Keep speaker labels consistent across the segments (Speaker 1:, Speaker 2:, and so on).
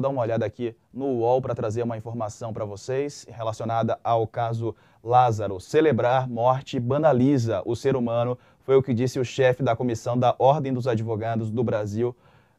Speaker 1: Vou dar uma olhada aqui no UOL para trazer uma informação para vocês relacionada ao caso Lázaro. Celebrar morte banaliza o ser humano, foi o que disse o chefe da Comissão da Ordem dos Advogados do Brasil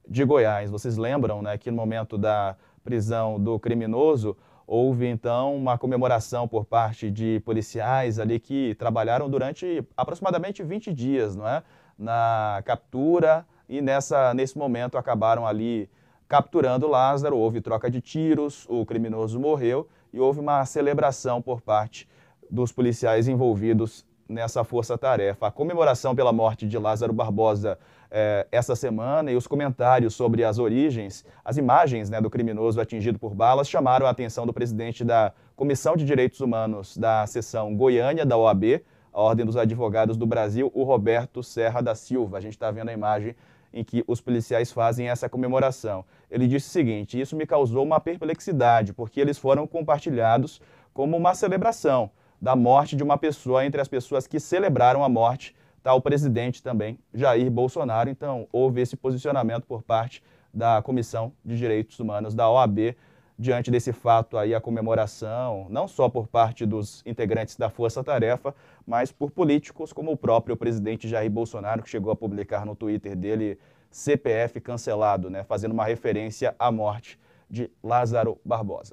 Speaker 1: de Goiás. Vocês lembram né, que no momento da prisão do criminoso, houve então uma comemoração por parte de policiais ali que trabalharam durante aproximadamente 20 dias, não é? Na captura e nessa, nesse momento acabaram ali capturando Lázaro, houve troca de tiros, o criminoso morreu e houve uma celebração por parte dos policiais envolvidos nessa força-tarefa. A comemoração pela morte de Lázaro Barbosa eh, essa semana e os comentários sobre as origens, as imagens né, do criminoso atingido por balas, chamaram a atenção do presidente da Comissão de Direitos Humanos da seção Goiânia da OAB, a Ordem dos Advogados do Brasil, o Roberto Serra da Silva. A gente está vendo a imagem em que os policiais fazem essa comemoração. Ele disse o seguinte: Isso me causou uma perplexidade, porque eles foram compartilhados como uma celebração da morte de uma pessoa entre as pessoas que celebraram a morte está o presidente também, Jair Bolsonaro. Então, houve esse posicionamento por parte da Comissão de Direitos Humanos da OAB diante desse fato aí a comemoração, não só por parte dos integrantes da Força Tarefa, mas por políticos como o próprio presidente Jair Bolsonaro, que chegou a publicar no Twitter dele CPF cancelado, né, fazendo uma referência à morte de Lázaro Barbosa.